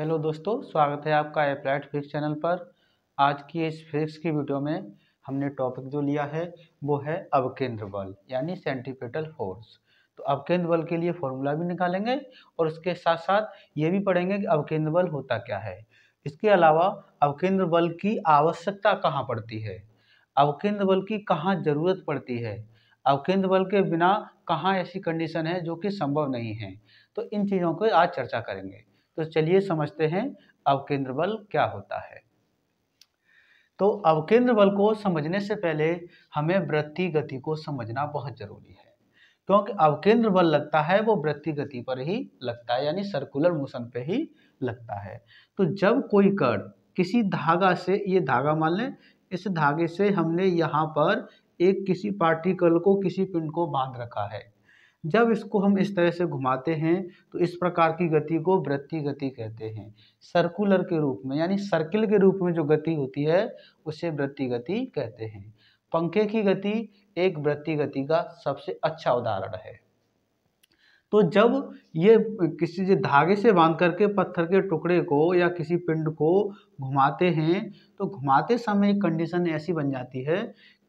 Hello दोस्तों स्वागत है आपका अप्लाइड फिजिक्स चैनल पर आज की इस फिजिक्स की वीडियो में हमने टॉपिक जो लिया है वो है अवकेंद्र बल यानी सेंटिपेटल फोर्स तो अवकेंद्र बल के लिए फॉर्मूला भी निकालेंगे और उसके साथ साथ ये भी पढ़ेंगे कि अवकेंद्र बल होता क्या है इसके अलावा अवकेंद्र बल की आवश्यकता कहाँ पड़ती है अवकेंद्र बल की कहाँ ज़रूरत पड़ती है अवकेंद्र बल के बिना कहाँ ऐसी कंडीशन है जो कि संभव नहीं है तो इन चीज़ों को आज चर्चा करेंगे तो चलिए समझते हैं अवकेंद्र बल क्या होता है तो अवकेंद्र बल को समझने से पहले हमें वृत्ति गति को समझना बहुत जरूरी है क्योंकि अवकेंद्र बल लगता है वो वृत्ति गति पर ही लगता है यानी सर्कुलर मोशन पे ही लगता है तो जब कोई कण किसी धागा से ये धागा मान लें इस धागे से हमने यहाँ पर एक किसी पार्टिकल को किसी पिंड को बांध रखा है जब इसको हम इस तरह से घुमाते हैं तो इस प्रकार की गति को वृत्ति गति कहते हैं सर्कुलर के रूप में यानी सर्किल के रूप में जो गति होती है उसे वृत्ति गति कहते हैं पंखे की गति एक वृत्ति गति का सबसे अच्छा उदाहरण है तो जब ये किसी धागे से बांध करके पत्थर के टुकड़े को या किसी पिंड को घुमाते हैं तो घुमाते समय कंडीशन ऐसी बन जाती है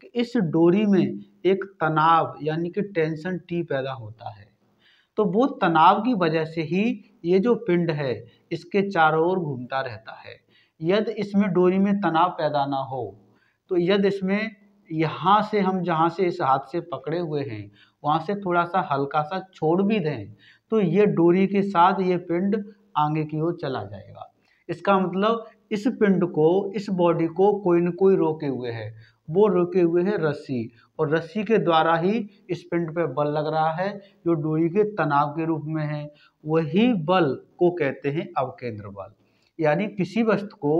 कि इस डोरी में हम्म। एक तनाव यानी कि टेंशन टी पैदा होता है तो वो तनाव की वजह से ही ये जो पिंड है इसके चारों ओर घूमता रहता है यदि इसमें डोरी में तनाव पैदा ना हो तो यदि इसमें यहाँ से हम जहाँ से इस हाथ से पकड़े हुए हैं वहाँ से थोड़ा सा हल्का सा छोड़ भी दें तो ये डोरी के साथ ये पिंड आगे की ओर चला जाएगा इसका मतलब इस पिंड को इस बॉडी को कोई न कोई रोके हुए है वो रोके हुए हैं रस्सी और रस्सी के द्वारा ही इस पिंड पे बल लग रहा है जो डोरी के तनाव के रूप में है वही बल को कहते हैं अवकेंद्र बल यानी किसी वस्तु को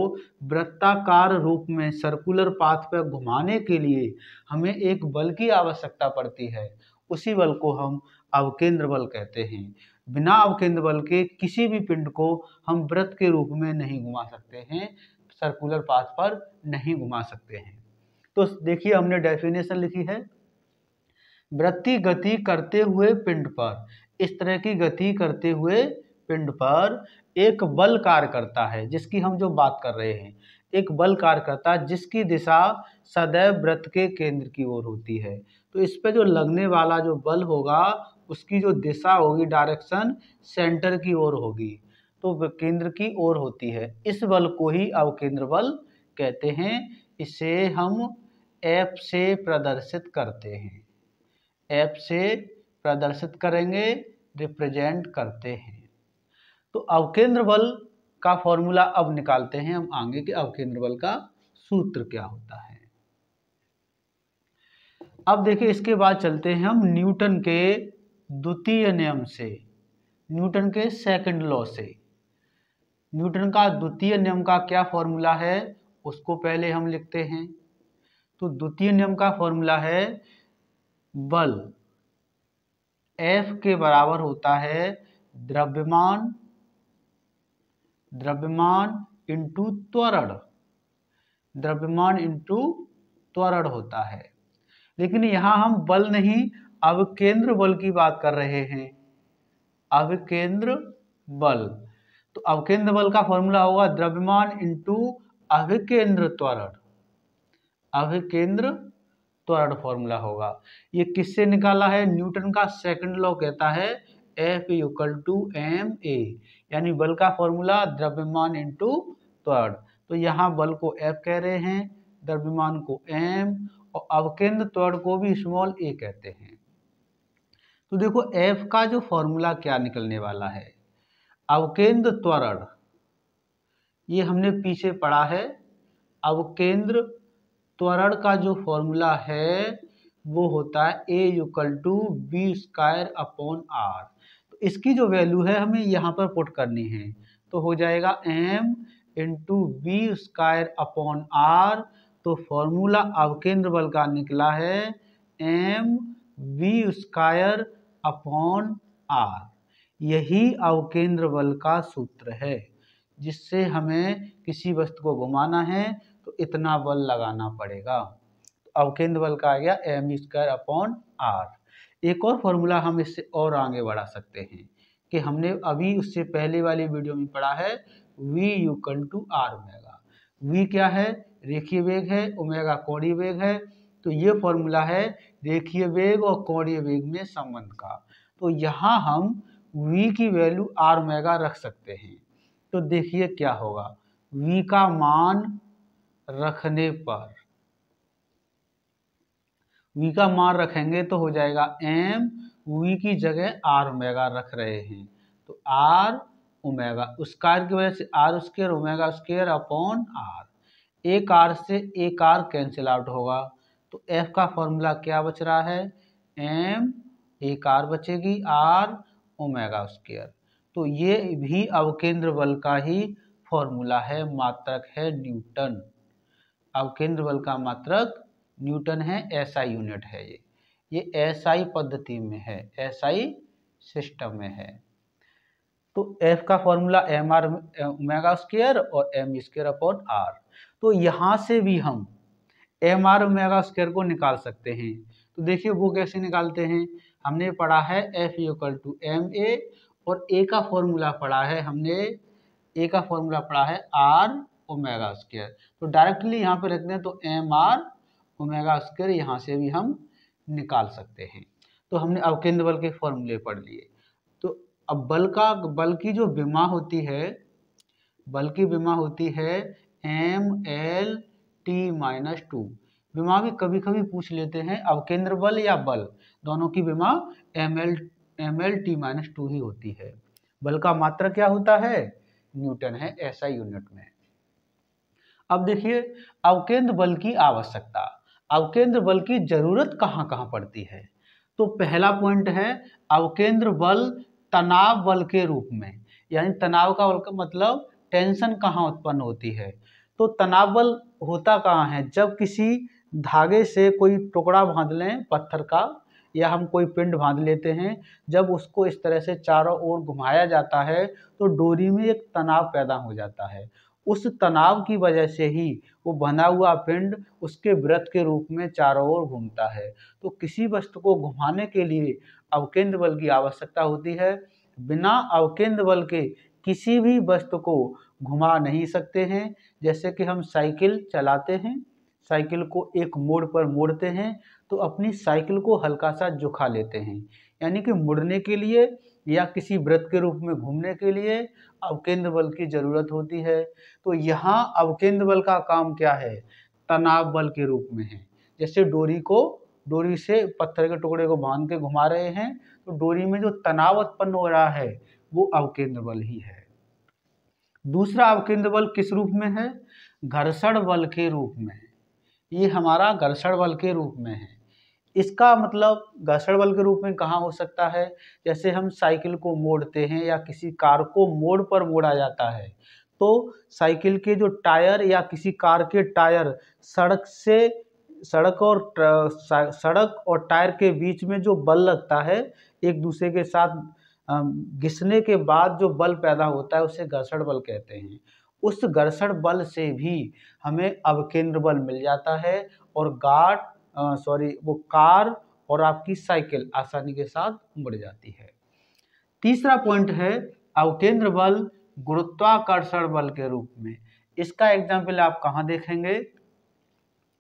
वृत्ताकार रूप में सर्कुलर पाथ पर घुमाने के लिए हमें एक बल की आवश्यकता पड़ती है उसी बल को हम अवकेंद्र बल कहते हैं बिना अवकेंद्र बल के किसी भी पिंड को हम व्रत के रूप में नहीं घुमा सकते हैं सर्कुलर पाथ पर नहीं घुमा सकते हैं तो देखिए हमने डेफिनेशन लिखी है वृत्ति गति करते हुए पिंड पर इस तरह की गति करते हुए पिंड पर एक बल कार्य करता है जिसकी हम जो बात कर रहे हैं एक बल कार्य करता है जिसकी दिशा सदैव व्रत के केंद्र की ओर होती है तो इस पर जो लगने वाला जो बल होगा उसकी जो दिशा होगी डायरेक्शन सेंटर की ओर होगी तो केंद्र की ओर होती है इस बल को ही अवकेंद्र बल कहते हैं इसे हम ऐप से प्रदर्शित करते हैं ऐप से प्रदर्शित करेंगे रिप्रेजेंट करते हैं तो अवकेंद्र बल का फॉर्मूला अब निकालते हैं हम आगे के अवकेंद्र बल का सूत्र क्या होता है अब देखिए इसके बाद चलते हैं हम न्यूटन के द्वितीय नियम से न्यूटन के सेकंड लॉ से न्यूटन का द्वितीय नियम का क्या फॉर्मूला है उसको पहले हम लिखते हैं तो द्वितीय नियम का फॉर्मूला है बल एफ के बराबर होता है द्रव्यमान द्रव्यमान इंटू त्वरण द्रव्यमान इंटू त्वरण होता है लेकिन यहां हम बल नहीं अब केंद्र बल की बात कर रहे हैं अब केंद्र बल तो अवकेंद्र बल का फॉर्मूला होगा द्रव्यमान इंटू अभिकेंद्र त्वरण आगे केंद्र त्वरण फॉर्मूला होगा ये किससे निकाला है न्यूटन का सेकंड लॉ कहता है F equal to M A यानी बल का फॉर्मूला द्रव्यमान इंटू त्वरण तो यहाँ बल को एफ कह रहे हैं द्रव्यमान को एम और अवकेंद्र त्वरण को भी स्मॉल ए कहते हैं तो देखो एफ का जो फॉर्मूला क्या निकलने वाला है अवकेंद्र त्वरण ये हमने पीछे पढ़ा है अवकेंद्र त्वरण का जो फॉर्मूला है वो होता है A equal to B square upon R तो इसकी जो वैल्यू है हमें यहाँ पर पुट करनी है तो हो जाएगा M into B square upon R तो फॉर्मूला अवकेंद्र बल का निकला है M B square upon R यही अवकेंद्र बल का सूत्र है जिससे हमें किसी वस्तु को घुमाना है तो इतना बल लगाना पड़ेगा तो अवकेंद्र बल का आ गया एम स्क्वायर अपॉन आर एक और फॉर्मूला हम इससे और आगे बढ़ा सकते हैं कि हमने अभी उससे पहले वाली वीडियो में पढ़ा है V equal to R omega V क्या है रेखीय वेग है ओमेगा कोणीय वेग है तो ये फॉर्मूला है रेखीय वेग और कोणीय वेग में संबंध का तो यहाँ हम v की वैल्यू आर ओमेगा रख सकते हैं तो देखिए क्या होगा v का मान रखने पर वी का मान रखेंगे तो हो जाएगा एम वी की जगह आर ओमेगा रख रहे हैं तो आर ओमेगा उस कार की वजह से R square omega square upon R एक आर से एक आर कैंसिल आउट होगा तो एफ का फॉर्मूला क्या बच रहा है एम एक आर बचेगी आर ओमेगा स्केयर तो ये भी अवकेंद्र बल का ही फॉर्मूला है मात्रक है न्यूटन अब केंद्र बल का मात्रक न्यूटन है एसआई यूनिट है ये ये एसआई पद्धति में है एसआई सिस्टम में है तो एफ का formula M R omega square और एम स्केयर अपॉन आर तो यहाँ से भी हम एम आर मेगा स्केयर को निकाल सकते हैं तो देखिए वो कैसे निकालते हैं हमने पढ़ा है F equal to M A और ए का फॉर्मूला पढ़ा है हमने ए का फॉर्मूला पढ़ा है आर ओमेगा स्क्र तो डायरेक्टली यहाँ पर रख दें तो एम आर ओमेगा स्क्र यहाँ से भी हम निकाल सकते हैं तो हमने अवकेंद्र बल के फॉर्मूले पढ़ लिए तो अब बल का बल की जो बीमा होती है बल की बीमा होती है M L T minus two बीमा भी कभी कभी पूछ लेते हैं अवकेंद्र बल या बल दोनों की बीमा M L M L T minus two ही होती है बल का मात्रा क्या होता है न्यूटन है ऐसा यूनिट में अब देखिए अवकेंद्र बल की आवश्यकता अवकेंद्र बल की जरूरत कहाँ कहाँ पड़ती है तो पहला पॉइंट है अवकेंद्र बल तनाव बल के रूप में यानी तनाव का बल का मतलब टेंशन कहाँ उत्पन्न होती है तो तनाव बल होता कहाँ है जब किसी धागे से कोई टुकड़ा बांध लें पत्थर का या हम कोई पिंड बांध लेते हैं जब उसको इस तरह से चारों ओर घुमाया जाता है तो डोरी में एक तनाव पैदा हो जाता है उस तनाव की वजह से ही वो बना हुआ पिंड उसके व्रत के रूप में चारों ओर घूमता है तो किसी वस्तु को घुमाने के लिए अवकेंद्र बल की आवश्यकता होती है बिना अवकेंद्र बल के किसी भी वस्तु को घुमा नहीं सकते हैं जैसे कि हम साइकिल चलाते हैं साइकिल को एक मोड़ पर मोड़ते हैं तो अपनी साइकिल को हल्का सा झुका लेते हैं यानी कि मुड़ने के लिए या किसी व्रत के रूप में घूमने के लिए अवकेंद्र बल की जरूरत होती है तो यहाँ अवकेंद्र बल का काम क्या है तनाव बल के रूप में है जैसे डोरी को डोरी से पत्थर के टुकड़े को बांध के घुमा रहे हैं तो डोरी में जो तनाव उत्पन्न हो रहा है वो अवकेंद्र बल ही है दूसरा अवकेंद्र बल किस रूप में है घर्षण बल के रूप में ये हमारा घर्षण बल के रूप में है इसका मतलब घर्षण बल के रूप में कहाँ हो सकता है जैसे हम साइकिल को मोड़ते हैं या किसी कार को मोड़ पर मोड़ा जाता है तो साइकिल के जो टायर या किसी कार के टायर सड़क से सड़क और सड़क और टायर के बीच में जो बल लगता है एक दूसरे के साथ घिसने के बाद जो बल पैदा होता है उसे घर्षण बल कहते हैं उस घर्षण बल से भी हमें अवकेंद्र बल मिल जाता है और गाठ सॉरी वो कार और आपकी साइकिल आसानी के साथ बढ़ जाती है तीसरा पॉइंट है अवकेंद्र बल गुरुत्वाकर्षण बल के रूप में इसका एग्जाम्पल आप कहाँ देखेंगे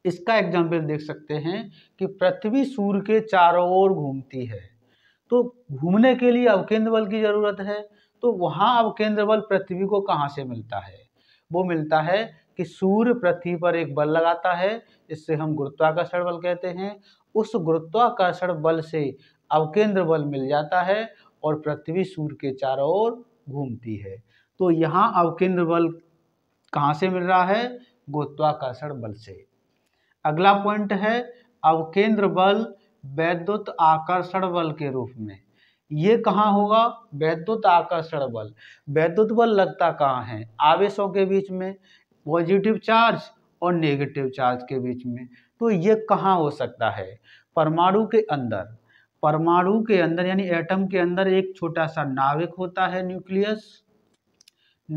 इसका एग्जाम्पल देख सकते हैं कि पृथ्वी सूर्य के चारों ओर घूमती है तो घूमने के लिए अवकेंद्र बल की ज़रूरत है तो वहाँ अवकेंद्र बल पृथ्वी को कहाँ से मिलता है वो मिलता है कि सूर्य पृथ्वी पर एक बल लगाता है जिससे हम गुरुत्वाकर्षण बल कहते हैं उस गुरुत्वाकर्षण बल से अवकेंद्र बल मिल जाता है और पृथ्वी सूर्य के चारों ओर घूमती है तो यहाँ अवकेंद्र बल कहाँ से मिल रहा है गुरुत्वाकर्षण बल से अगला पॉइंट है अवकेंद्र बल वैद्युत आकर्षण बल के रूप में ये कहाँ होगा वैद्युत आकर्षण बल वैद्युत बल लगता कहाँ है आवेशों के बीच में पॉजिटिव चार्ज और नेगेटिव चार्ज के बीच में तो ये कहाँ हो सकता है परमाणु के अंदर परमाणु के अंदर यानी एटम के अंदर एक छोटा सा नाविक होता है न्यूक्लियस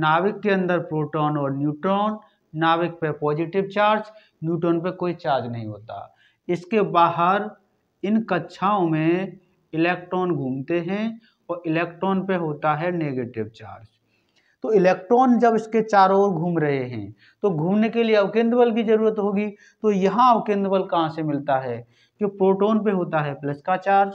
नाविक के अंदर प्रोटॉन और न्यूट्रॉन नाविक पे पॉजिटिव चार्ज न्यूट्रॉन पे कोई चार्ज नहीं होता इसके बाहर इन कक्षाओं में इलेक्ट्रॉन घूमते हैं और इलेक्ट्रॉन पे होता है नेगेटिव चार्ज तो इलेक्ट्रॉन जब इसके चारों ओर घूम रहे हैं तो घूमने के लिए अवकेंद्र बल की जरूरत होगी तो यहाँ अवकेंद्र बल कहाँ से मिलता है जो प्रोटोन पे होता है प्लस का चार्ज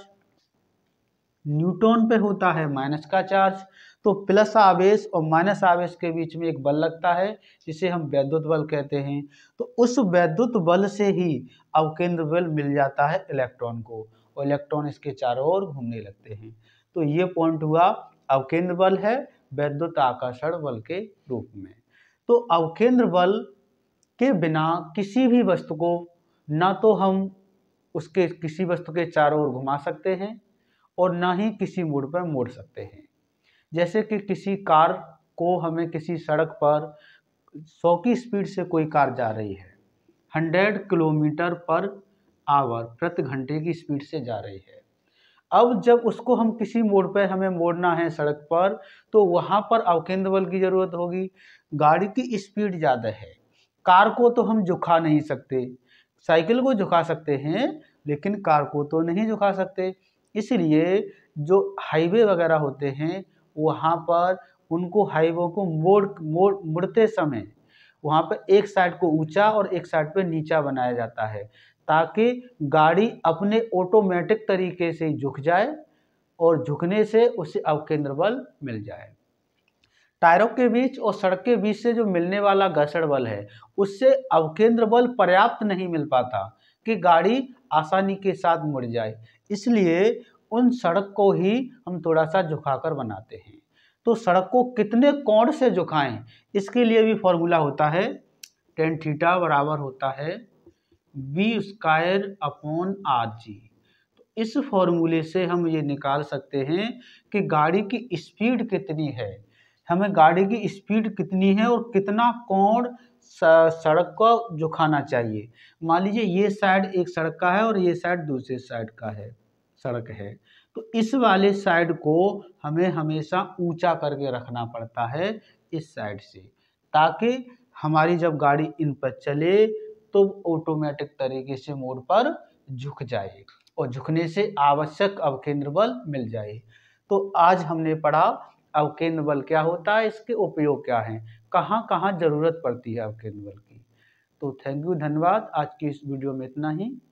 न्यूट्रॉन पे होता है माइनस का चार्ज तो प्लस आवेश और माइनस आवेश के बीच में एक बल लगता है जिसे हम वैद्युत बल कहते हैं तो उस वैद्युत बल से ही अवकेंद्र बल मिल जाता है इलेक्ट्रॉन को और इलेक्ट्रॉन इसके चारों ओर घूमने लगते हैं तो ये पॉइंट हुआ अवकेंद्र बल है वैद्युत आकर्षण बल के रूप में तो अवकेंद्र बल के बिना किसी भी वस्तु को ना तो हम उसके किसी वस्तु के चारों ओर घुमा सकते हैं और ना ही किसी मोड़ पर मोड़ सकते हैं जैसे कि किसी कार को हमें किसी सड़क पर सौ की स्पीड से कोई कार जा रही है हंड्रेड किलोमीटर पर आवर प्रति घंटे की स्पीड से जा रही है अब जब उसको हम किसी मोड़ पर हमें मोड़ना है सड़क पर तो वहाँ पर अवकेंद्र बल की ज़रूरत होगी गाड़ी की स्पीड ज़्यादा है कार को तो हम झुका नहीं सकते साइकिल को झुका सकते हैं लेकिन कार को तो नहीं झुका सकते इसलिए जो हाईवे वगैरह होते हैं वहाँ पर उनको हाईवे को मोड़ मोड़ मुड़ते समय वहाँ पर एक साइड को ऊंचा और एक साइड पर नीचा बनाया जाता है ताकि गाड़ी अपने ऑटोमेटिक तरीके से झुक जाए और झुकने से उसे अवकेंद्र बल मिल जाए टायरों के बीच और सड़क के बीच से जो मिलने वाला घर्षण बल है उससे अवकेंद्र बल पर्याप्त नहीं मिल पाता कि गाड़ी आसानी के साथ मुड़ जाए इसलिए उन सड़क को ही हम थोड़ा सा झुकाकर बनाते हैं तो सड़क को कितने कोण से झुकाएं इसके लिए भी फॉर्मूला होता है टेन थीटा बराबर होता है B square upon R G तो इस फॉर्मूले से हम ये निकाल सकते हैं कि गाड़ी की स्पीड कितनी है हमें गाड़ी की स्पीड कितनी है और कितना कोण सड़क को झुकाना चाहिए मान लीजिए ये साइड एक सड़क का है और ये साइड दूसरे साइड का है सड़क है तो इस वाले साइड को हमें हमेशा ऊंचा करके रखना पड़ता है इस साइड से ताकि हमारी जब गाड़ी इन पर चले तो ऑटोमेटिक तरीके से मोड़ पर झुक जाए और झुकने से आवश्यक अवकेंद्र बल मिल जाए तो आज हमने पढ़ा अवकेंद्र बल क्या होता है इसके उपयोग क्या हैं कहाँ कहाँ ज़रूरत पड़ती है अवकेंद्र बल की तो थैंक यू धन्यवाद आज की इस वीडियो में इतना ही